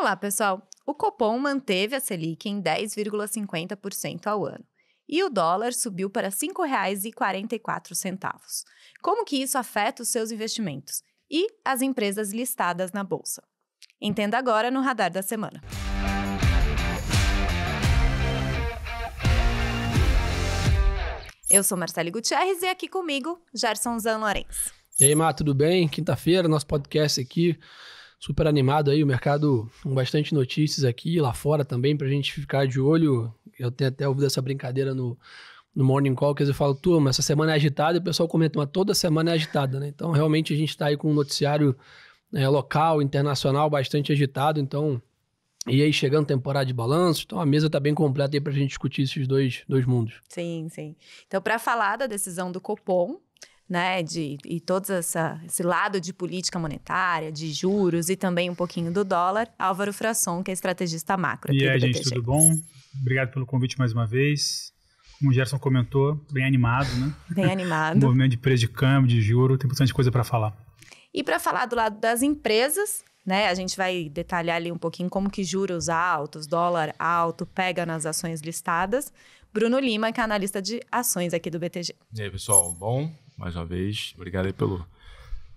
Olá, pessoal! O Copom manteve a Selic em 10,50% ao ano e o dólar subiu para R$ 5,44. Como que isso afeta os seus investimentos e as empresas listadas na bolsa? Entenda agora no Radar da Semana. Eu sou Marcelo Gutierrez e aqui comigo, Gerson Zan Lourenço. E aí, Má, tudo bem? Quinta-feira, nosso podcast aqui super animado aí, o mercado com bastante notícias aqui lá fora também, pra gente ficar de olho. Eu tenho até ouvido essa brincadeira no, no Morning Call, que eu falo, turma, essa semana é agitada, e o pessoal comenta, mas toda semana é agitada, né? Então, realmente, a gente está aí com um noticiário né, local, internacional, bastante agitado, então... E aí, chegando temporada de balanço, então a mesa está bem completa aí para a gente discutir esses dois, dois mundos. Sim, sim. Então, para falar da decisão do Copom, né, de, e todo essa, esse lado de política monetária, de juros e também um pouquinho do dólar, Álvaro Frasson, que é estrategista macro. E aí, gente, tudo bom? Obrigado pelo convite mais uma vez. Como o Gerson comentou, bem animado, né? Bem animado. movimento de preço de câmbio, de juro, tem bastante coisa para falar. E para falar do lado das empresas, né? A gente vai detalhar ali um pouquinho como que juros altos, dólar alto pega nas ações listadas. Bruno Lima, que é analista de ações aqui do BTG. E aí, pessoal, bom? mais uma vez. Obrigado aí pelo,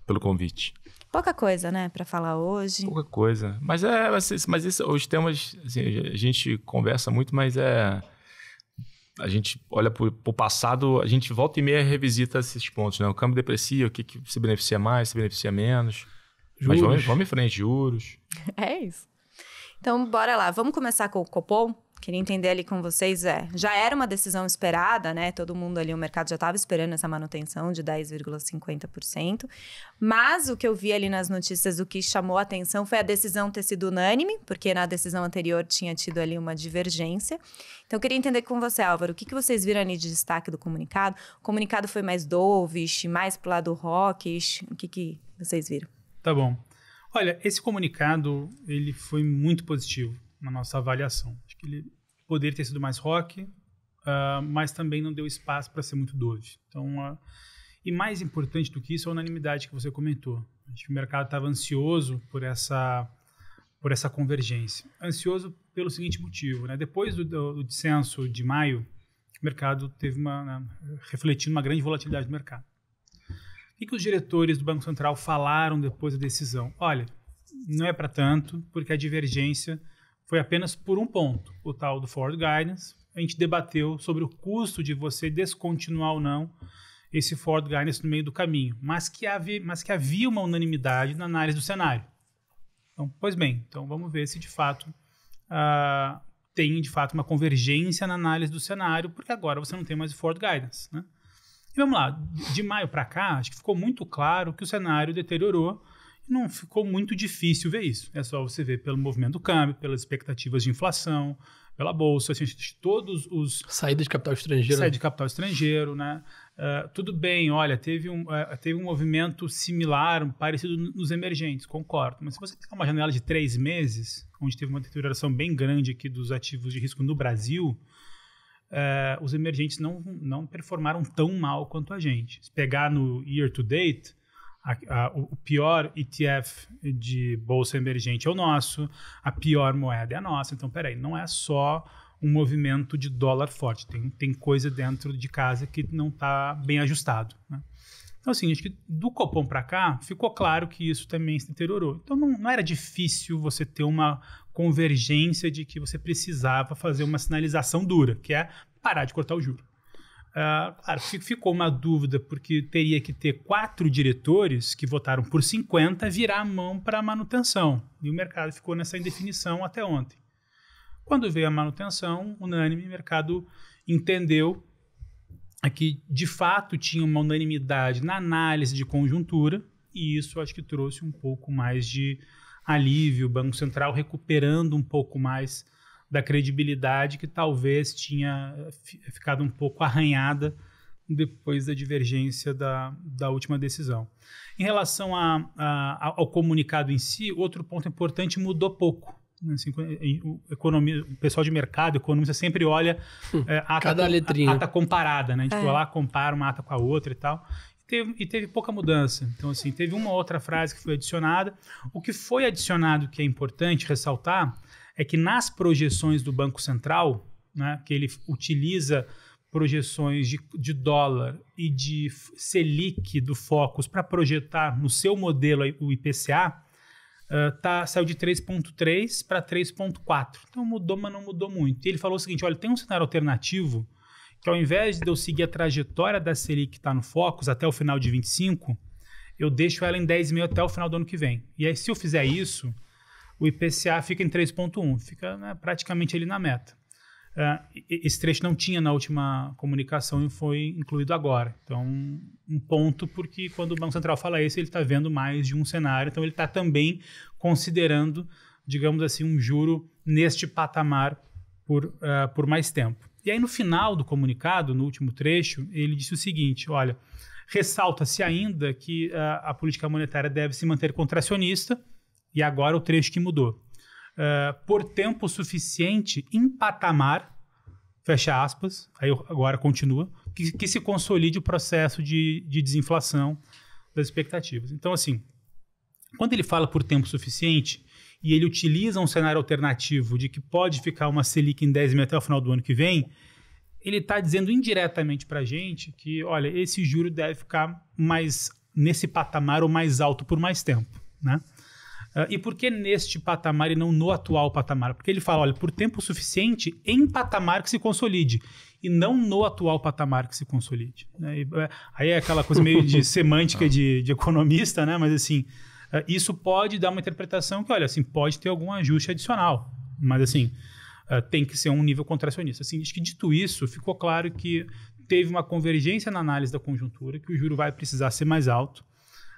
pelo convite. Pouca coisa, né, para falar hoje. Pouca coisa. Mas é, mas isso, os temas, assim, a gente conversa muito, mas é a gente olha para o passado, a gente volta e meia revisita esses pontos, né? O câmbio deprecia, o que, que se beneficia mais, se beneficia menos. Juros. Mas vamos, vamos em frente, juros. É isso. Então, bora lá. Vamos começar com o Copom? queria entender ali com vocês é, já era uma decisão esperada, né? Todo mundo ali, o mercado já estava esperando essa manutenção de 10,50%. Mas o que eu vi ali nas notícias, o que chamou a atenção foi a decisão ter sido unânime, porque na decisão anterior tinha tido ali uma divergência. Então, eu queria entender com você, Álvaro, o que, que vocês viram ali de destaque do comunicado? O comunicado foi mais dovish, mais pro lado rockish? O que, que vocês viram? Tá bom. Olha, esse comunicado, ele foi muito positivo na nossa avaliação. Acho que ele poderia ter sido mais rock, uh, mas também não deu espaço para ser muito doce. Então, uh, e mais importante do que isso, é a unanimidade que você comentou. Acho que o mercado estava ansioso por essa por essa convergência. Ansioso pelo seguinte motivo, né? Depois do, do, do dissenso de maio, o mercado teve uma né, refletindo uma grande volatilidade do mercado. O que, que os diretores do Banco Central falaram depois da decisão? Olha, não é para tanto, porque a divergência foi apenas por um ponto, o tal do Forward Guidance. A gente debateu sobre o custo de você descontinuar ou não esse Forward Guidance no meio do caminho, mas que havia, mas que havia uma unanimidade na análise do cenário. Então, pois bem, então vamos ver se de fato uh, tem de fato uma convergência na análise do cenário, porque agora você não tem mais o Forward Guidance, né? E vamos lá, de maio para cá, acho que ficou muito claro que o cenário deteriorou não ficou muito difícil ver isso. É só você ver pelo movimento do câmbio, pelas expectativas de inflação, pela bolsa, assim, todos os saída de capital estrangeiro, saída né? de capital estrangeiro, né? Uh, tudo bem, olha, teve um, uh, teve um movimento similar, parecido nos emergentes, concordo. Mas se você tem uma janela de três meses, onde teve uma deterioração bem grande aqui dos ativos de risco no Brasil, uh, os emergentes não, não performaram tão mal quanto a gente. Se pegar no year to date, a, a, o pior ETF de bolsa emergente é o nosso, a pior moeda é a nossa. Então, peraí, não é só um movimento de dólar forte, tem, tem coisa dentro de casa que não está bem ajustado. Né? Então, assim, acho que do Copom para cá ficou claro que isso também se deteriorou. Então, não, não, era difícil você ter uma convergência de que você precisava fazer uma sinalização dura, que é parar de cortar o juro. Ah, claro, ficou uma dúvida porque teria que ter quatro diretores que votaram por 50 virar a mão para a manutenção. E o mercado ficou nessa indefinição até ontem. Quando veio a manutenção, unânime, o mercado entendeu que de fato tinha uma unanimidade na análise de conjuntura, e isso acho que trouxe um pouco mais de alívio, o Banco Central recuperando um pouco mais da credibilidade que talvez tinha eh, ficado um pouco arranhada depois da divergência da, da última decisão. Em relação a, a, ao comunicado em si, outro ponto importante mudou pouco. Né, assim, o, economia, o pessoal de mercado, economista, sempre olha a hum, eh, ata, ata comparada, né? gente é. lá compara uma ata com a outra e tal. E teve, e teve pouca mudança. Então, assim, teve uma outra frase que foi adicionada. O que foi adicionado que é importante ressaltar é que nas projeções do Banco Central, né, que ele utiliza projeções de, de dólar e de Selic do Focus para projetar no seu modelo o IPCA, uh, tá, saiu de 3,3 para 3,4. Então mudou, mas não mudou muito. E ele falou o seguinte: olha, tem um cenário alternativo que ao invés de eu seguir a trajetória da Selic que está no Focus até o final de 25, eu deixo ela em 10,5 até o final do ano que vem. E aí, se eu fizer isso, o IPCA fica em 3,1, fica né, praticamente ali na meta. Uh, esse trecho não tinha na última comunicação e foi incluído agora. Então, um ponto, porque quando o Banco Central fala isso, ele está vendo mais de um cenário, então ele está também considerando, digamos assim, um juro neste patamar por, uh, por mais tempo. E aí, no final do comunicado, no último trecho, ele disse o seguinte: olha, ressalta-se ainda que uh, a política monetária deve se manter contracionista e agora o trecho que mudou. Uh, por tempo suficiente em patamar, fecha aspas, aí agora continua, que, que se consolide o processo de, de desinflação das expectativas. Então, assim, quando ele fala por tempo suficiente e ele utiliza um cenário alternativo de que pode ficar uma Selic em 10 mil até o final do ano que vem, ele está dizendo indiretamente para a gente que, olha, esse juro deve ficar mais nesse patamar ou mais alto por mais tempo, né? Uh, e por que neste patamar e não no atual patamar? Porque ele fala, olha, por tempo suficiente em patamar que se consolide e não no atual patamar que se consolide. Né? E, eh, aí é aquela coisa meio de semântica de, ah. de, economista, né? Mas assim, uh, isso pode dar uma interpretação que, olha, assim, pode ter algum ajuste adicional, mas assim uh, tem que ser um nível contracionista. Assim, acho que dito isso, ficou claro que teve uma convergência na análise da conjuntura, que o juro vai precisar ser mais alto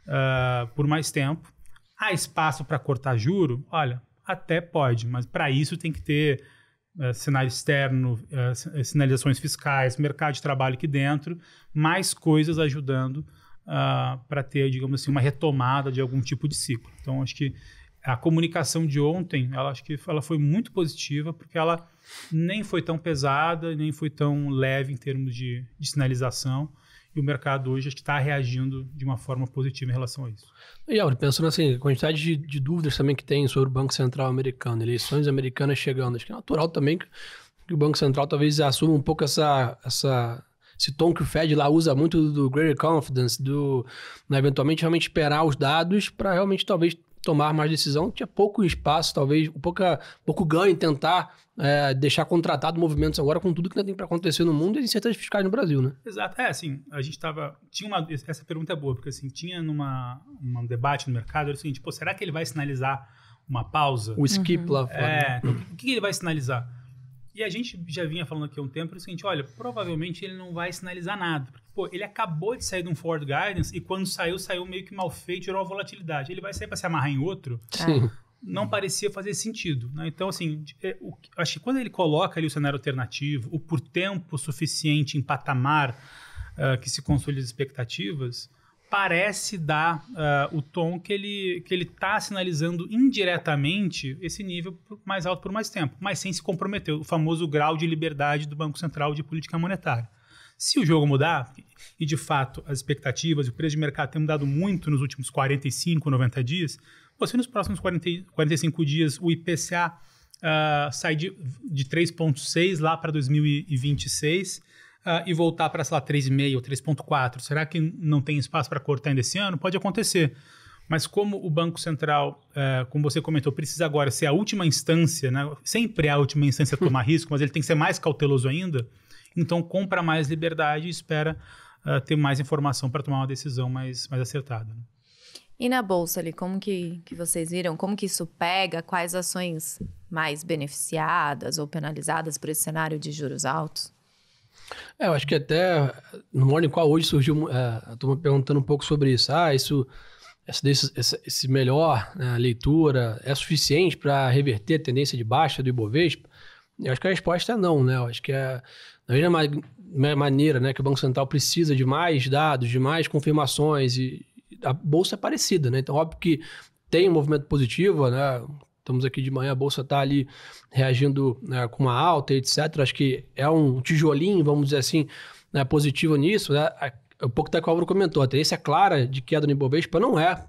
ah, por mais tempo Há espaço para cortar juro? Olha, até pode, mas para isso tem que ter eh, sinal externo, eh, sinalizações fiscais, mercado de trabalho aqui dentro, mais coisas ajudando uh, ah, para ter, digamos assim, uma retomada de algum tipo de ciclo. Então, acho que a comunicação de ontem, ela acho que ela foi muito positiva, porque ela nem foi tão pesada, nem foi tão leve em termos de, de sinalização e o mercado hoje está reagindo de uma forma positiva em relação a isso. E Auro, pensando assim, a quantidade de, de, dúvidas também que tem sobre o Banco Central americano, eleições americanas chegando, acho que é natural também que, que o Banco Central talvez assuma um pouco essa, essa, esse tom que o Fed lá usa muito do greater confidence, do né, eventualmente realmente esperar os dados para realmente talvez tomar mais decisão, tinha pouco espaço, talvez, pouca, pouco ganho em tentar é, deixar contratado movimentos agora com tudo que ainda tem para acontecer no mundo e incertezas fiscais no Brasil, né? Exato. É, assim, a gente estava... Tinha uma... Essa pergunta é boa, porque, assim, tinha numa, um debate no mercado, era o seguinte, pô, será que ele vai sinalizar uma pausa? O skip uhum. lá fora. É, né? o que, que ele vai sinalizar? E a gente já vinha falando aqui há um tempo é o seguinte: olha, provavelmente ele não vai sinalizar nada. Porque, pô, ele acabou de sair de um Ford Guidance e quando saiu, saiu meio que mal feito, gerou uma volatilidade. Ele vai sair para se amarrar em outro? É. Sim. Não parecia fazer sentido. Né? Então, assim, é, o, acho que quando ele coloca ali o cenário alternativo, o por tempo suficiente em patamar uh, que se consolida as expectativas, parece dar uh, o tom que ele que ele está sinalizando indiretamente esse nível mais alto por mais tempo, mas sem se comprometer, o famoso grau de liberdade do Banco Central de política monetária. Se o jogo mudar, e de fato as expectativas e o preço de mercado têm mudado muito nos últimos 45, 90 dias, você nos próximos 40, 45 dias o IPCA uh, eh, sai de, de 3,6 lá para 2026 uh, e voltar para, sei lá, 3,5 ou 3,4? Será que não tem espaço para cortar ainda esse ano? Pode acontecer. Mas como o Banco Central, uh, como você comentou, precisa agora ser a última instância, né? sempre a última instância tomar risco, mas ele tem que ser mais cauteloso ainda, então compra mais liberdade e espera uh, ter mais informação para tomar uma decisão mais, mais acertada. Né? E na Bolsa ali, como que, que vocês viram? Como que isso pega? Quais ações mais beneficiadas ou penalizadas por esse cenário de juros altos? É, eu acho que até no Morning Call hoje surgiu é, a turma perguntando um pouco sobre isso. Ah, isso, essa, essa esse melhor né, leitura é suficiente para reverter a tendência de baixa do Ibovespa? Eu acho que a resposta é não, né? Eu acho que é da mesma maneira né, que o Banco Central precisa de mais dados, de mais confirmações, e a Bolsa é parecida, né? Então, óbvio que tem um movimento positivo, né? estamos aqui de manhã, a bolsa está ali reagindo né, com uma alta, etc. Acho que é um tijolinho, vamos dizer assim, né, positivo nisso. Né? O pouco o Álvaro comentou, a tendência clara de queda no Ibovespa não é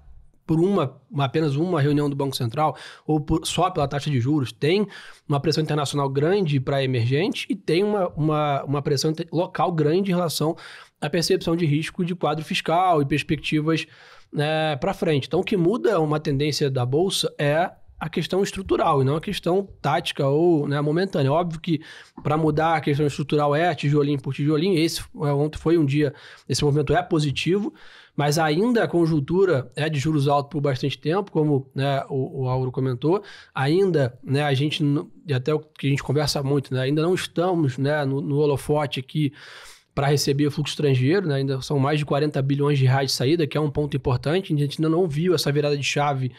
por uma, apenas uma reunião do Banco Central ou por, só pela taxa de juros. Tem uma pressão internacional grande para emergente e tem uma, uma, uma pressão local grande em relação à percepção de risco de quadro fiscal e perspectivas né, para frente. Então, o que muda uma tendência da Bolsa é a questão estrutural e não a questão tática ou né, momentânea. Óbvio que para mudar a questão estrutural é tijolinho por tijolinho, esse é, ontem foi um dia, esse movimento é positivo, mas ainda a conjuntura é de juros altos por bastante tempo, como né, o, o Auro comentou, ainda né, a gente, e até o que a gente conversa muito, né, ainda não estamos né, no, no holofote aqui para receber o fluxo estrangeiro, né? ainda são mais de 40 bilhões de reais de saída, que é um ponto importante, a gente ainda não viu essa virada de chave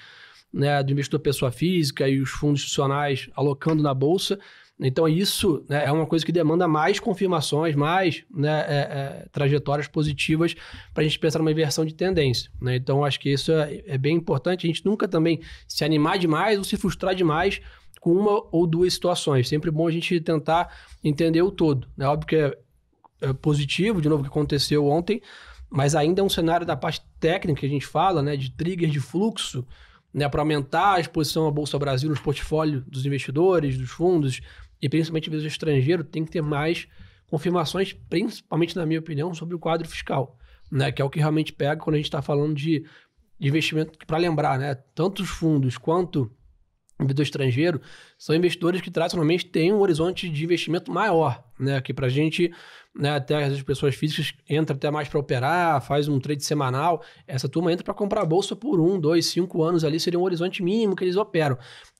né, do investidor pessoa física e os fundos institucionais alocando na bolsa. Então, isso né, é uma coisa que demanda mais confirmações, mais né, é, é, trajetórias positivas para a gente pensar numa inversão de tendência. Né? Então, acho que isso é, é, bem importante. A gente nunca também se animar demais ou se frustrar demais com uma ou duas situações. Sempre bom a gente tentar entender o todo. É óbvio que é, é positivo, de novo, o que aconteceu ontem, mas ainda é um cenário da parte técnica que a gente fala, né, de trigger de fluxo, né, para aumentar a exposição à Bolsa Brasil nos portfólios dos investidores, dos fundos e principalmente do estrangeiros, tem que ter mais confirmações, principalmente na minha opinião, sobre o quadro fiscal, né, que é o que realmente pega quando a gente está falando de, de investimento. Para lembrar, né, tanto os fundos quanto investidor estrangeiro são investidores que tradicionalmente têm um horizonte de investimento maior né? para a gente, né, até as pessoas físicas entram até mais para operar, faz um trade semanal. Essa turma entra para comprar bolsa por um, dois, cinco anos ali, seria um horizonte mínimo que eles operam.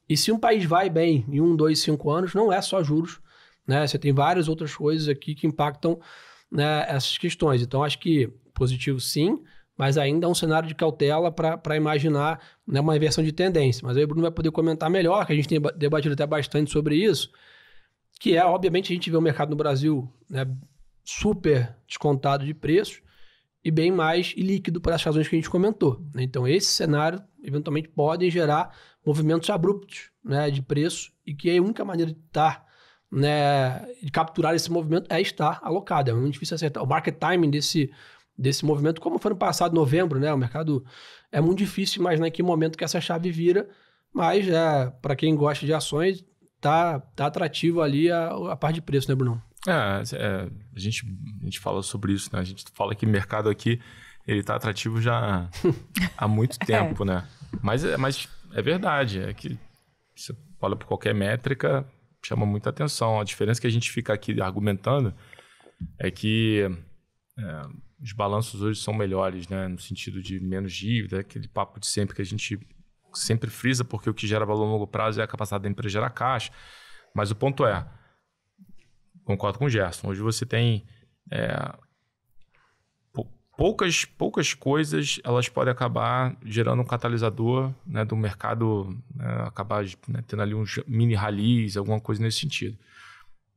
E se um país vai bem em um, dois, cinco anos, não é só juros, né? Você tem várias outras coisas aqui que impactam né, essas questões. Então, acho que positivo sim, mas ainda é um cenário de cautela para imaginar né, uma inversão de tendência. Mas aí o Bruno vai poder comentar melhor, que a gente tem debatido até bastante sobre isso que é, obviamente, a gente vê o mercado no Brasil né, super descontado de preços e bem mais líquido para as razões que a gente comentou. Né? Então, esse cenário, eventualmente, pode gerar movimentos abruptos né, de preço e que a única maneira de estar, tá, né, de capturar esse movimento é estar alocado. É muito difícil acertar. O market timing desse, desse movimento, como foi no passado, novembro, né, o mercado é muito difícil imaginar em que momento que essa chave vira, mas é, para quem gosta de ações, tá, tá atrativo ali a, a parte de preço, né, Bruno? É, é, a, gente, a gente fala sobre isso, né? A gente fala que o mercado aqui ele tá atrativo já há muito é. tempo, é. né? Mas, é, mas é verdade, é que você olha por qualquer métrica, chama muita atenção. A diferença que a gente fica aqui argumentando é que é, os balanços hoje são melhores, né? No sentido de menos dívida, aquele papo de sempre que a gente sempre frisa, porque o que gera valor a longo prazo é a capacidade da empresa gerar caixa. Mas o ponto é, concordo com o Gerson, hoje você tem é, poucas, poucas coisas elas podem acabar gerando um catalisador né, do mercado, né, acabar né, tendo ali uns mini ralis, alguma coisa nesse sentido.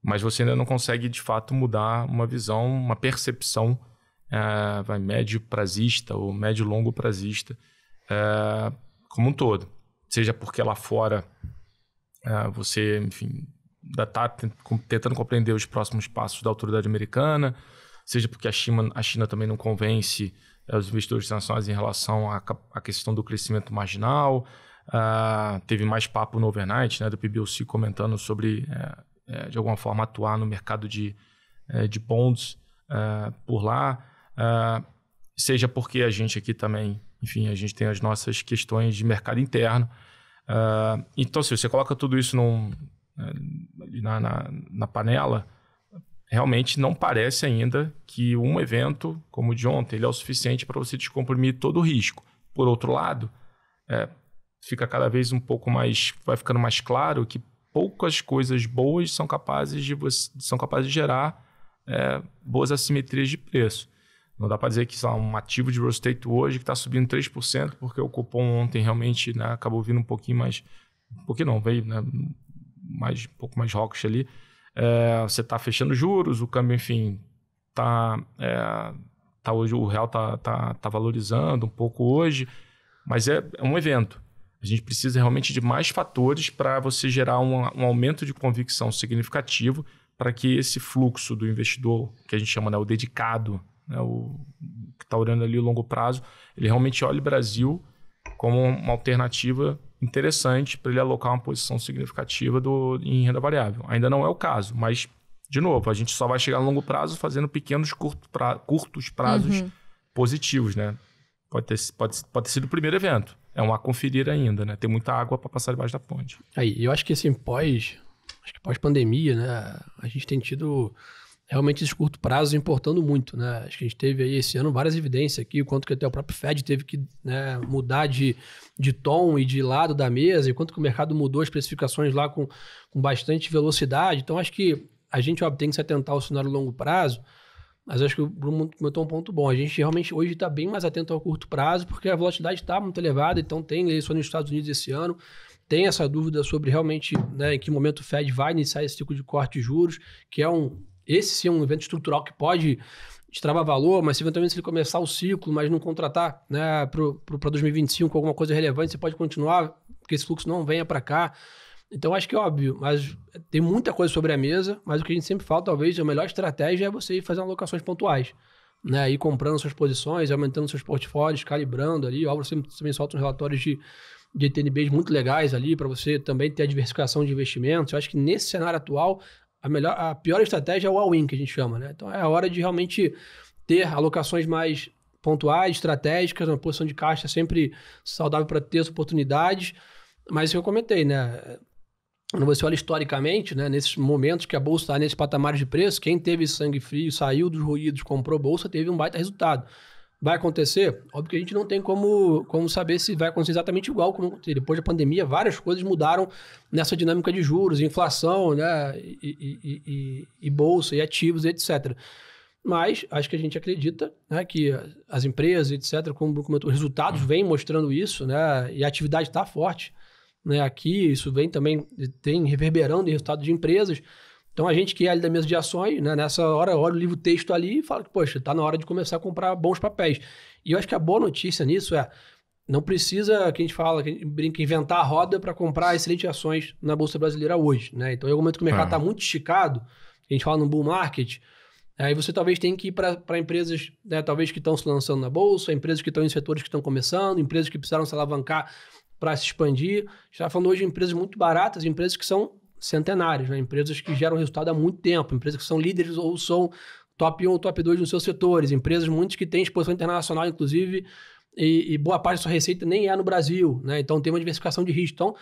Mas você ainda não consegue, de fato, mudar uma visão, uma percepção é, vai médio prazista ou médio longo prazista é, como um todo. Seja porque lá fora ah, você, enfim, está tentando compreender os próximos passos da autoridade americana, seja porque a China, a China também não convence eh, os investidores internacionais em relação à, à questão do crescimento marginal. Ah, teve mais papo no overnight né, do PBOC comentando sobre, eh, eh, de alguma forma, atuar no mercado de, de bonds ah, por lá. seja porque a gente aqui também enfim, a gente tem as nossas questões de mercado interno. Uh, então, se você coloca tudo isso num, né, na, na, na, panela, realmente não parece ainda que um evento como o de ontem ele é o suficiente para você descomprimir todo o risco. Por outro lado, é, fica cada vez um pouco mais, vai ficando mais claro que poucas coisas boas são capazes de são capazes de gerar é, boas assimetrias de preço. Não dá para dizer que é um ativo de real estate hoje que está subindo 3%, porque o cupom ontem realmente né, acabou vindo um pouquinho mais. Um pouquinho não, veio né, mais, um pouco mais rocket ali. É, você está fechando juros, o câmbio, enfim, tá, é, tá hoje o real está tá, tá valorizando um pouco hoje, mas é, é um evento. A gente precisa realmente de mais fatores para você gerar um, um aumento de convicção significativo para que esse fluxo do investidor, que a gente chama né, o dedicado né, o, que está olhando ali o longo prazo, ele realmente olha o Brasil como uma alternativa interessante para ele alocar uma posição significativa do, em renda variável. Ainda não é o caso, mas, de novo, a gente só vai chegar no longo prazo fazendo pequenos curto pra, curtos prazos uhum. positivos, né? Pode ter, pode, pode ter sido o primeiro evento. É um a conferir ainda, né? Tem muita água para passar debaixo da ponte. Aí, eu acho que assim, pós, acho que pós pandemia, né? A gente tem tido realmente esses curto prazo importando muito, né? Acho que a gente teve aí esse ano várias evidências aqui, o quanto que até o próprio Fed teve que né, mudar de, de tom e de lado da mesa, e quanto que o mercado mudou as especificações lá com, com bastante velocidade. Então, acho que a gente óbvio, tem que se atentar ao cenário longo prazo, mas acho que o Bruno comentou um ponto bom. A gente realmente hoje está bem mais atento ao curto prazo, porque a velocidade está muito elevada, então tem isso nos Estados Unidos esse ano, tem essa dúvida sobre realmente né, em que momento o Fed vai iniciar esse ciclo tipo de corte de juros, que é um esse sim é um evento estrutural que pode destravar valor, mas se eventualmente se ele começar o ciclo, mas não contratar né, para 2025 alguma coisa relevante, você pode continuar, porque esse fluxo não venha para cá. Então, acho que é óbvio, mas tem muita coisa sobre a mesa, mas o que a gente sempre fala, talvez, a melhor estratégia é você ir fazendo alocações pontuais. Né, ir comprando suas posições, aumentando seus portfólios, calibrando ali. O Álvaro sempre, também solta uns relatórios de, de ETNBs muito legais ali para você também ter a diversificação de investimentos. Eu acho que nesse cenário atual, a, melhor, a pior estratégia é o all-in, que a gente chama, né? Então é a hora de realmente ter alocações mais pontuais, estratégicas, uma posição de caixa sempre saudável para ter as oportunidades. Mas isso que eu comentei, né? Quando você olha historicamente, né, nesses momentos que a bolsa está nesse patamar de preço, quem teve sangue frio, saiu dos ruídos, comprou bolsa, teve um baita resultado. Vai acontecer? Óbvio que a gente não tem como, como saber se vai acontecer exatamente igual como depois da pandemia. Várias coisas mudaram nessa dinâmica de juros, inflação, né? E, e, e, e bolsa, e ativos, etc. Mas acho que a gente acredita né, que as empresas, etc., como comentou, os resultados vêm mostrando isso, né? E a atividade está forte né, aqui. Isso vem também, tem reverberando em resultados de empresas. Então a gente que é ali da mesa de ações, né, nessa hora olha o livro texto ali e fala que, poxa, está na hora de começar a comprar bons papéis. E eu acho que a boa notícia nisso é não precisa, que a gente fala, que a gente brinca, inventar a roda para comprar excelentes ações na Bolsa Brasileira hoje. Né? Então, em algum momento que o mercado está é. ah. muito esticado, a gente fala no bull market, aí você talvez tenha que ir para empresas, né, talvez que estão se lançando na Bolsa, empresas que estão em setores que estão começando, empresas que precisaram se alavancar para se expandir. A gente está falando hoje de empresas muito baratas, empresas que são centenárias, né? empresas que geram resultado há muito tempo, empresas que são líderes ou são top 1 ou top 2 nos seus setores, empresas muitas que têm exposição internacional, inclusive, e, e, boa parte da sua receita nem é no Brasil, né? Então tem uma diversificação de risco. Então,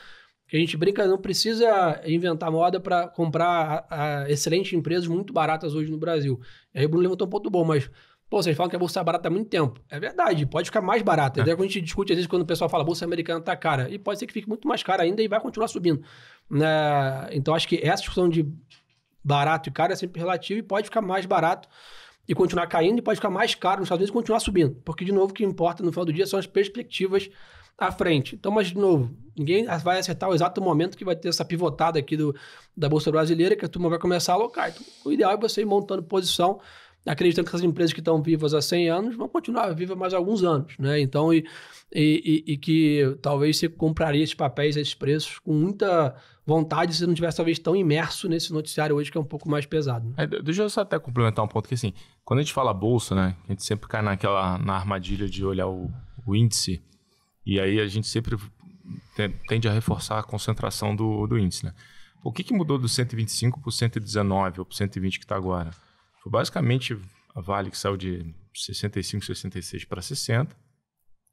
que a gente brinca, não precisa inventar moda para comprar a, a excelentes empresas muito baratas hoje no Brasil. E aí o Bruno levantou um ponto bom, mas Pô, vocês falam que a bolsa é barata há muito tempo. É verdade, pode ficar mais barata. É. Até quando a gente discute, às vezes, quando o pessoal fala a bolsa americana está cara. E pode ser que fique muito mais cara ainda e vai continuar subindo. Né? Então, acho que essa discussão de barato e caro é sempre relativo e pode ficar mais barato e continuar caindo e pode ficar mais caro nos Estados Unidos e continuar subindo. Porque, de novo, o que importa no final do dia são as perspectivas à frente. Então, mas, de novo, ninguém vai acertar o exato momento que vai ter essa pivotada aqui do, da Bolsa Brasileira, que a turma vai começar a alocar. Então, o ideal é você ir montando posição acreditando que essas empresas que estão vivas há 100 anos vão continuar vivas mais alguns anos, né? Então, e, e, e que talvez você compraria esses papéis a esses preços com muita vontade se não tivesse talvez tão imerso nesse noticiário hoje que é um pouco mais pesado. Né? É, deixa eu só até complementar um ponto que assim, quando a gente fala bolsa, né, a gente sempre cai naquela na armadilha de olhar o, o índice e aí a gente sempre tende a reforçar a concentração do, do índice, né? O que, que mudou do 125 para o 119 ou para o 120 que está agora? Foi basicamente a Vale que saiu de 65, 66 para 60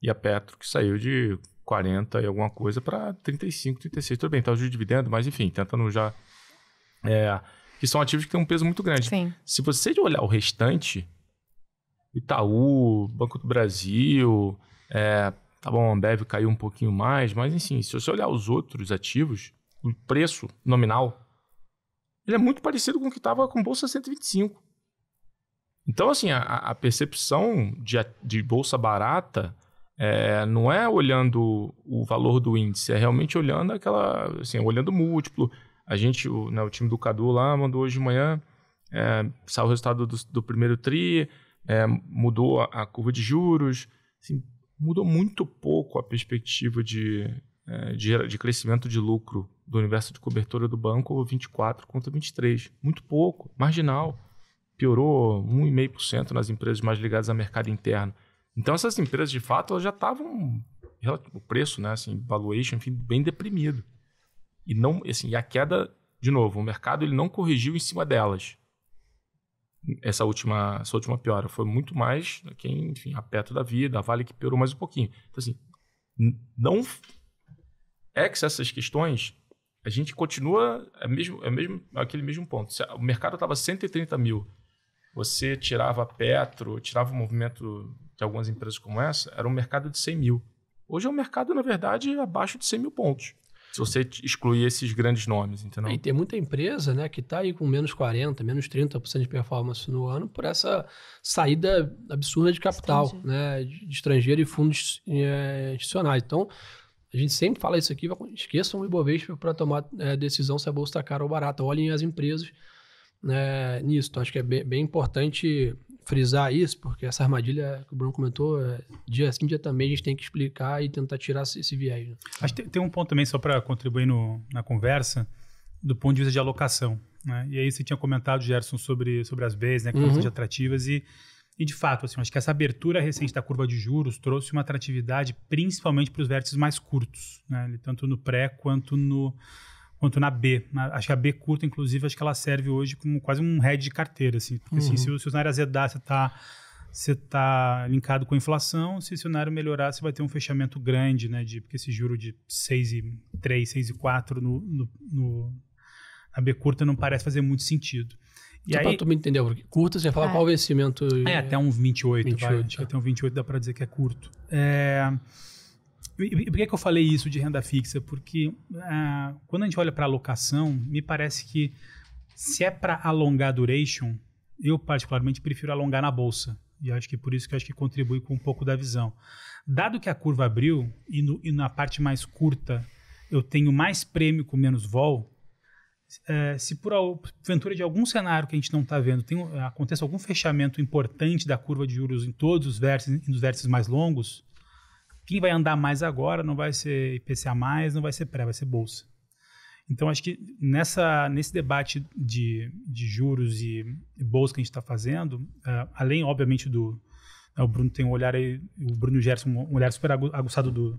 e a Petro que saiu de 40 e alguma coisa para 35, 36. Tudo bem, tá o de dividendo, mas enfim, tentando já. É, que são ativos que têm um peso muito grande. Sim. Se você olhar o restante, Itaú, Banco do Brasil, é, tá bom, a Ambev caiu um pouquinho mais, mas enfim, se você olhar os outros ativos, o preço nominal, ele é muito parecido com o que estava com Bolsa 125. Então, assim, a, a percepção de, de bolsa barata é, não é olhando o valor do índice, é realmente olhando aquela, assim, olhando múltiplo. A gente, o, né, o time do Cadu lá mandou hoje de manhã, é, saiu o resultado do, do primeiro TRI, é, mudou a, a, curva de juros, assim, mudou muito pouco a perspectiva de, é, de, de crescimento de lucro do universo de cobertura do banco 24 contra 23. Muito pouco, marginal piorou 1,5% nas empresas mais ligadas ao mercado interno. Então, essas empresas, de fato, elas já estavam. Tipo, o preço, né, assim, valuation, enfim, bem deprimido. E não, assim, a queda, de novo, o mercado ele não corrigiu em cima delas. Essa última, essa última piora foi muito mais quem, enfim, a Petro da vida, a Vale que piorou mais um pouquinho. Então, assim, não é ex essas questões, a gente continua é mesmo, é mesmo, é aquele mesmo ponto. O mercado estava 130 mil você tirava Petro, tirava o movimento de algumas empresas como essa, era um mercado de 100 mil. Hoje é um mercado, na verdade, abaixo de 100 mil pontos. Se você excluir esses grandes nomes, entendeu? E tem muita empresa né, que está aí com menos 40%, menos 30% de performance no ano por essa saída absurda de capital, estrangeiro. né? De estrangeiro e fundos é, institucionais. Então, a gente sempre fala isso aqui, esqueçam o Ibovespa para tomar é, decisão se a bolsa está cara ou barata. Olhem as empresas é, nisso. Então, acho que é bem, bem, importante frisar isso, porque essa armadilha que o Bruno comentou, é, dia sim, dia também, a gente tem que explicar e tentar tirar esse, viés. Né? Acho que tem, um ponto também, só para contribuir no, na conversa, do ponto de vista de alocação. Né? E aí você tinha comentado, Gerson, sobre, sobre as Bs, né, que uhum. são atrativas e e de fato, assim, acho que essa abertura recente da curva de juros trouxe uma atratividade principalmente para os vértices mais curtos, né? tanto no pré quanto no, quanto na B. Acho que a B curta, inclusive, acho que ela serve hoje como quase um head de carteira, assim. Porque assim, uhum. assim, se o cenário azedar, você está você tá linkado com a inflação, se o cenário melhorar, você vai ter um fechamento grande, né? De, porque esse juro de 6,3, 6,4 no, no, no, na B curta não parece fazer muito sentido. E Só aí, pra tu me entender, porque curta você fala é, qual vencimento. É, até um 28, 28 vai, tá. até um 28 dá para dizer que é curto. É, e por que, eu falei isso de renda fixa? Porque ah, quando a gente olha para alocação, me parece que se é para alongar duration, eu particularmente prefiro alongar na bolsa. E acho que por isso que acho que contribui com um pouco da visão. Dado que a curva abriu e, no, e na parte mais curta eu tenho mais prêmio com menos vol, é, se por ventura de algum cenário que a gente não está vendo tem, eh, acontece algum fechamento importante da curva de juros em todos os vértices, nos vértices mais longos, quem vai andar mais agora não vai ser IPCA, não vai ser pré, vai ser bolsa. Então, acho que nessa, nesse debate de, de juros e, bolsa que a gente está fazendo, uh, além, obviamente, do. Né, o Bruno tem um olhar aí, o Bruno Gerson, um olhar super aguçado do,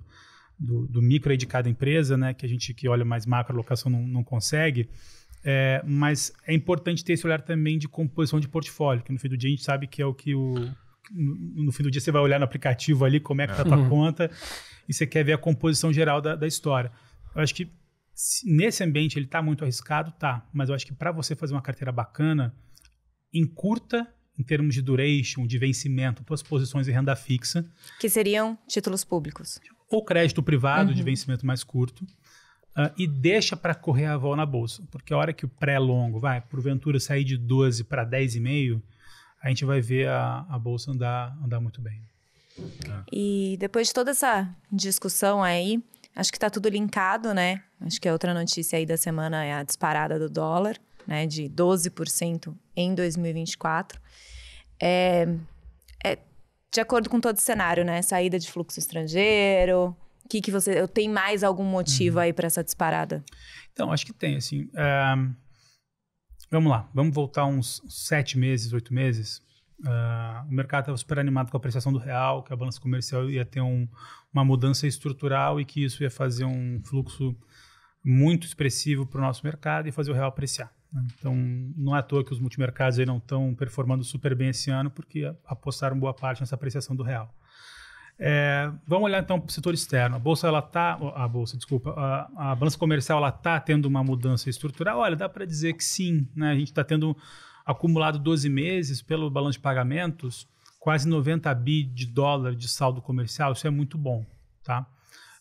do, do micro aí de cada empresa, né? Que a gente que olha mais macro locação não, não consegue. É, mas é importante ter esse olhar também de composição de portfólio, que no fim do dia a gente sabe que é o que o no fim do dia você vai olhar no aplicativo ali como é que está a tua é. uhum. conta e você quer ver a composição geral da, da história. Eu acho que nesse ambiente ele está muito arriscado, tá. Mas eu acho que para você fazer uma carteira bacana, encurta em termos de duration, de vencimento, tuas posições em renda fixa. Que seriam títulos públicos. Ou crédito privado uhum. de vencimento mais curto. Uh, e deixa para correr a avó na bolsa. Porque a hora que o pré-longo vai, porventura, sair de 12 para 10,5, a gente vai ver a, a bolsa andar, andar muito bem. Tá. E depois de toda essa discussão aí, acho que está tudo linkado, né? Acho que a outra notícia aí da semana é a disparada do dólar, né? De 12% em 2024. É, é, de acordo com todo o cenário, né? Saída de fluxo estrangeiro. O que, que você. Tem mais algum motivo uhum. aí para essa disparada? Então, acho que tem, assim. É, Vamos lá, vamos voltar uns sete meses, oito meses. Uh, o mercado estava super animado com a apreciação do real, que a balança comercial ia ter um, uma mudança estrutural e que isso ia fazer um fluxo muito expressivo para o nosso mercado e fazer o real apreciar. Né? Então, não é à toa que os multimercados aí não estão performando super bem esse ano, porque apostaram boa parte nessa apreciação do real. É, vamos olhar então para o setor externo. A bolsa, ela tá, a bolsa, desculpa, a, a balança comercial, ela está tendo uma mudança estrutural. Olha, dá para dizer que sim, né? A gente está tendo acumulado 12 meses pelo balanço de pagamentos quase 90 bi de dólar de saldo comercial. Isso é muito bom, tá?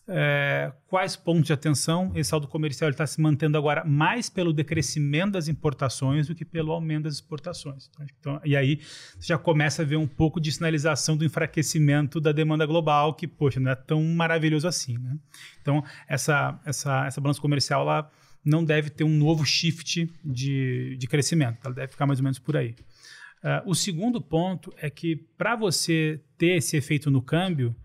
é, quais pontos de atenção esse saldo comercial está se mantendo agora mais pelo decrescimento das importações do que pelo aumento das exportações. Então, então, e aí você já começa a ver um pouco de sinalização do enfraquecimento da demanda global, que, poxa, não é tão maravilhoso assim. Né? Então, essa, essa, essa balança comercial ela não deve ter um novo shift de, de crescimento, ela deve ficar mais ou menos por aí. Uh, o segundo ponto é que para você ter esse efeito no câmbio,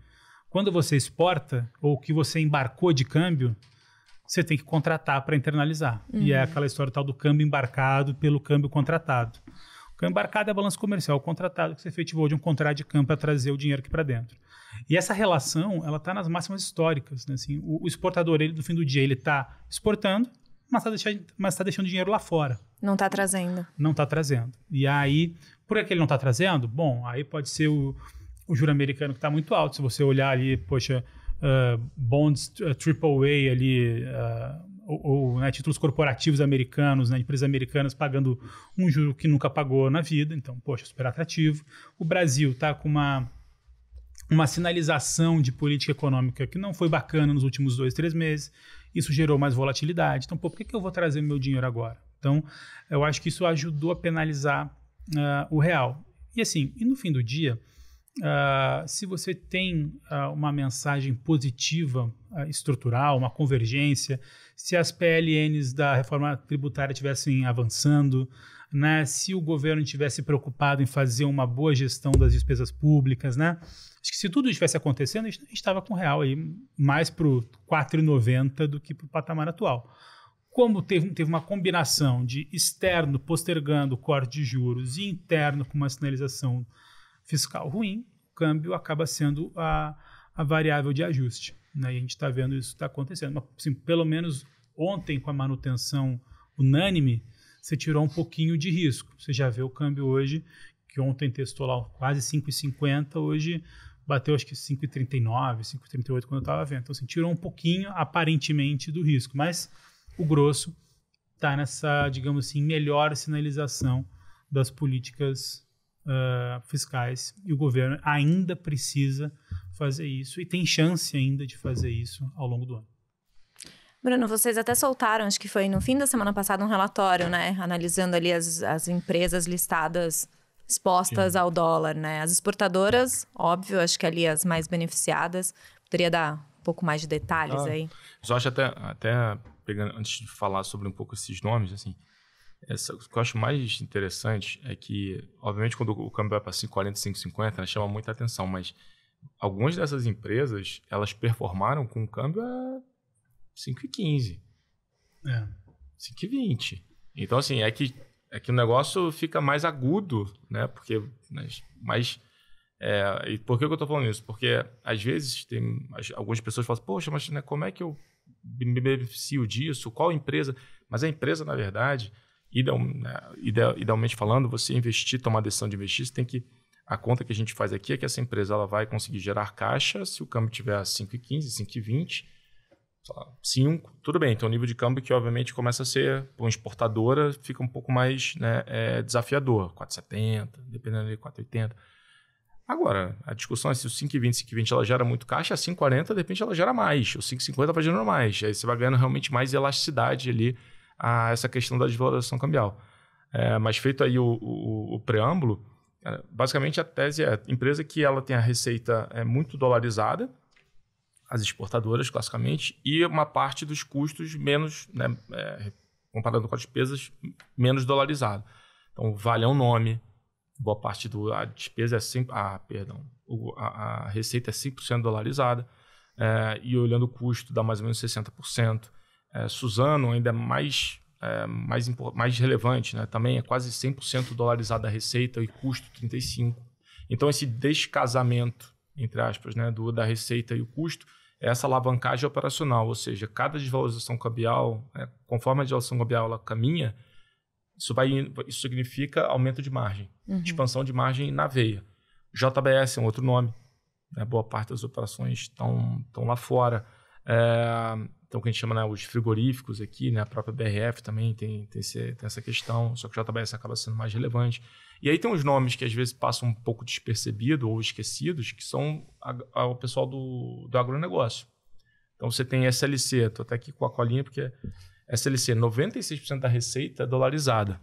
quando você exporta, ou que você embarcou de câmbio, você tem que contratar para internalizar. Uhum. E é uhum. aquela história tal do câmbio embarcado pelo câmbio contratado. O câmbio embarcado é balanço comercial, o contratado que você efetivou de um contrato de câmbio para trazer o dinheiro aqui para dentro. E essa relação, ela está nas máximas históricas. Né? Assim, o, o, exportador, ele no fim do dia, ele está exportando, mas está tá deixando dinheiro lá fora. Não está trazendo. Não está trazendo. E aí, por que ele não está trazendo? Bom, aí pode ser o o juro americano que está muito alto. Se você olhar ali, poxa, uh, bonds AAA ah, ali, uh, ou, ou né, títulos corporativos americanos, né, empresas americanas pagando um juro que nunca pagou na vida. Então, poxa, super atrativo. O Brasil está com uma uma sinalização de política econômica que não foi bacana nos últimos dois, três meses. Isso gerou mais volatilidade. Então, pô, por que, que eu vou trazer meu dinheiro agora? Então, eu acho que isso ajudou a penalizar uh, o real. E assim, e no fim do dia, Uh, se você tem uh, uma mensagem positiva uh, estrutural, uma convergência, se as PLNs da reforma tributária estivessem avançando, né, se o governo estivesse preocupado em fazer uma boa gestão das despesas públicas, né, acho que se tudo estivesse acontecendo, a gente estava com real aí mais para o 4,90 do que para o patamar atual. Como teve, teve uma combinação de externo postergando o corte de juros e interno com uma sinalização fiscal ruim, o câmbio acaba sendo a, a variável de ajuste. Né? E a gente está vendo isso está acontecendo. Mas, assim, pelo menos ontem, com a manutenção unânime, você tirou um pouquinho de risco. Você já vê o câmbio hoje, que ontem testou lá quase 5,50, hoje bateu acho que 5,39, 5,38 quando eu estava vendo. Então, assim, tirou um pouquinho, aparentemente, do risco. Mas o grosso está nessa, digamos assim, melhor sinalização das políticas uh, fiscais e o governo ainda precisa fazer isso e tem chance ainda de fazer isso ao longo do ano. Bruno, vocês até soltaram, acho que foi no fim da semana passada, um relatório, né? Analisando ali as, as empresas listadas expostas Sim. ao dólar, né? As exportadoras, óbvio, acho que ali as mais beneficiadas. Poderia dar um pouco mais de detalhes ah, aí? Só acho até, até pegando, antes de falar sobre um pouco esses nomes, assim, essa, o que eu acho mais interessante é que, obviamente, quando o câmbio vai para 5,40, 5,50, né, chama muita atenção, mas algumas dessas empresas, elas performaram com o câmbio a 5,15. É. 5,20. Então, assim, é que, é que o negócio fica mais agudo, né? Porque, mas... É, e por que, eu estou falando isso? Porque, às vezes, tem algumas pessoas falam, assim, poxa, mas né, como é que eu me beneficio disso? Qual empresa? Mas a empresa, na verdade ideal, né, ideal, idealmente falando, você investir, tomar a decisão de investir, você tem que. A conta que a gente faz aqui é que essa empresa ela vai conseguir gerar caixa se o câmbio tiver 5,15, 5,20, 5, tudo bem. Então, o nível de câmbio que, obviamente, começa a ser, para uma exportadora, fica um pouco mais né, é, desafiador, 4,70, dependendo ali, 4,80. Agora, a discussão é se o 5,20, 5,20 ela gera muito caixa, a 5,40 de repente ela gera mais, o 5,50 vai gerando mais. Aí você vai ganhando realmente mais elasticidade ali a essa questão da desvalorização cambial. É, mas feito aí o, o, o, preâmbulo, é, basicamente a tese é empresa que ela tem a receita é, muito dolarizada, as exportadoras classicamente, e uma parte dos custos menos, né, é, comparando com as despesas, menos dolarizada. Então, vale é um nome, boa parte do a despesa é 5, ah, perdão, a, a receita é 5% dolarizada, é, e olhando o custo dá mais ou menos 60% é, Suzano, ainda é mais, é, mais, mais relevante, né? também é quase 100% dolarizada a receita e custo 35%. Então, esse descasamento, entre aspas, né, do, da receita e o custo, é essa alavancagem operacional, ou seja, cada desvalorização cambial, né, conforme a desvalorização cambial ela caminha, isso, vai, isso significa aumento de margem, uhum. expansão de margem na veia. JBS é um outro nome, né, boa parte das operações estão lá fora. É, então, o que a gente chama né, os frigoríficos aqui, né, a própria BRF também tem, tem, esse, tem essa questão, só que o JBS acaba sendo mais relevante. E aí tem uns nomes que às vezes passam um pouco despercebido ou esquecidos, que são a, a, o pessoal do, do agronegócio. Então, você tem SLC, estou até aqui com a colinha, porque SLC, 96% da receita é dolarizada,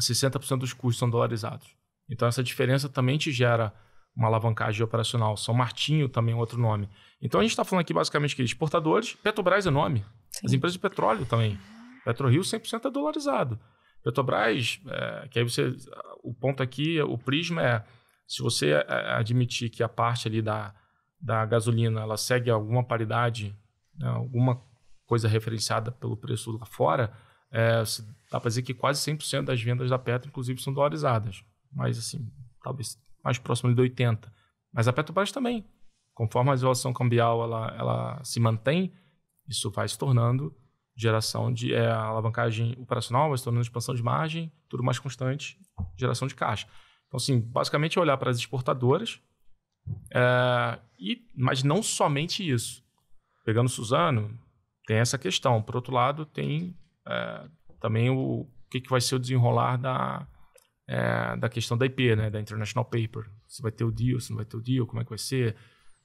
60% dos custos são dolarizados. Então, essa diferença também te gera uma alavancagem operacional. São Martinho também é outro nome. Então a gente está falando aqui basicamente que exportadores, Petrobras é nome, Sim. as empresas de petróleo também. PetroRio 100% é dolarizado. Petrobras, é, que aí você, o ponto aqui, o prisma é se você é, é, admitir que a parte ali da, da gasolina ela segue alguma paridade, né, alguma coisa referenciada pelo preço lá fora, é, dá para dizer que quase 100% das vendas da Petro, inclusive, são dolarizadas. Mas, assim, talvez mais próximo de 80. Mas a Petrobras também. Conforme a desvalorização cambial ela, ela se mantém, isso vai se tornando geração de é, alavancagem operacional, vai se tornando expansão de margem, tudo mais constante, geração de caixa. Então, assim, basicamente olhar para as exportadoras, é, e, mas não somente isso. Pegando o Suzano, tem essa questão. Por outro lado, tem é, também o, o que, que vai ser o desenrolar da, é, da questão da IP, né, da International Paper. Se vai ter o deal, se não vai ter o deal, como é que vai ser,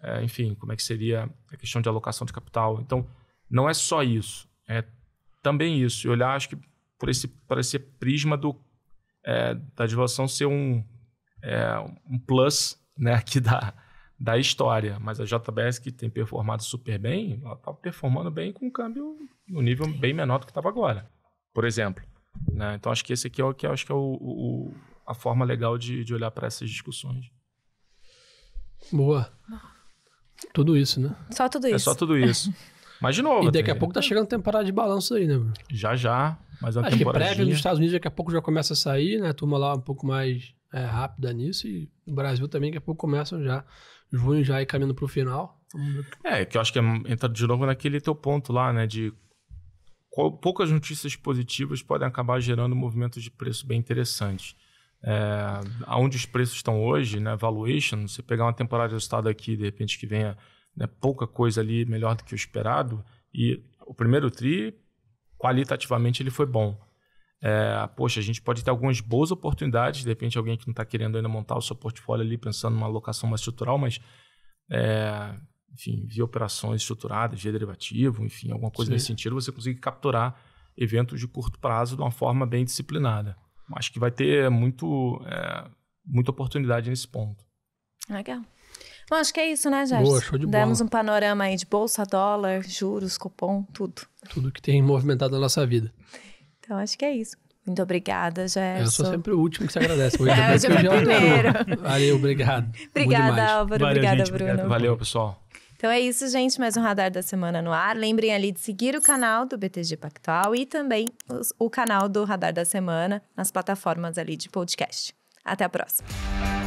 é, enfim, como é que seria a questão de alocação de capital. Então, não é só isso, é também isso. E olhar, acho que por esse, por esse prisma do, é, da divulgação ser um, é, um plus né, aqui da, da história. Mas a JBS, que tem performado super bem, ela está performando bem com um câmbio no nível bem menor do que estava agora, por exemplo. Né? Então acho que esse aqui é o que acho que é o, o a forma legal de, de olhar para essas discussões. Boa. Tudo isso, né? Só tudo isso. É só tudo isso. Mas de novo. E daqui a pouco tá chegando a temporada de balanço aí, né? Já, já. Mas é uma Acho que prévia nos Estados Unidos daqui a pouco já começa a sair, né? turma lá um pouco mais é, rápida nisso. E no Brasil também daqui a pouco começam já. Junho já aí caminhando pro final. É, que eu acho que é, entra de novo naquele teu ponto lá, né? De poucas notícias positivas podem acabar gerando movimentos de preço bem interessantes. É, onde os preços estão hoje, né, valuation, você pegar uma temporada de resultado aqui, de repente que venha né, pouca coisa ali melhor do que o esperado, e o primeiro TRI, qualitativamente, ele foi bom. É, poxa, a gente pode ter algumas boas oportunidades, de repente alguém que não está querendo ainda montar o seu portfólio ali, pensando numa alocação mais estrutural, mas é, enfim, via operações estruturadas, via derivativo, enfim, alguma coisa Sim. nesse sentido, você consegue capturar eventos de curto prazo de uma forma bem disciplinada. Acho que vai ter muito, é, muita oportunidade nesse ponto. Legal. Bom, acho que é isso, né, Jorge? Boa, show de bola. Demos um panorama aí de bolsa, dólar, juros, cupom, tudo. Tudo que tem movimentado a nossa vida. Então, acho que é isso. Muito obrigada, Gerson. Eu sou sempre o último que se agradece. É, hoje é, hoje é o primeiro. Valeu, obrigado. Obrigada, Álvaro. Valeu, obrigada, gente, Bruno. Obrigado. Valeu, pessoal. Então é isso, gente. Mais um Radar da Semana no ar. Lembrem ali de seguir o canal do BTG Pactual e também os, o canal do Radar da Semana nas plataformas ali de podcast. Até a próxima.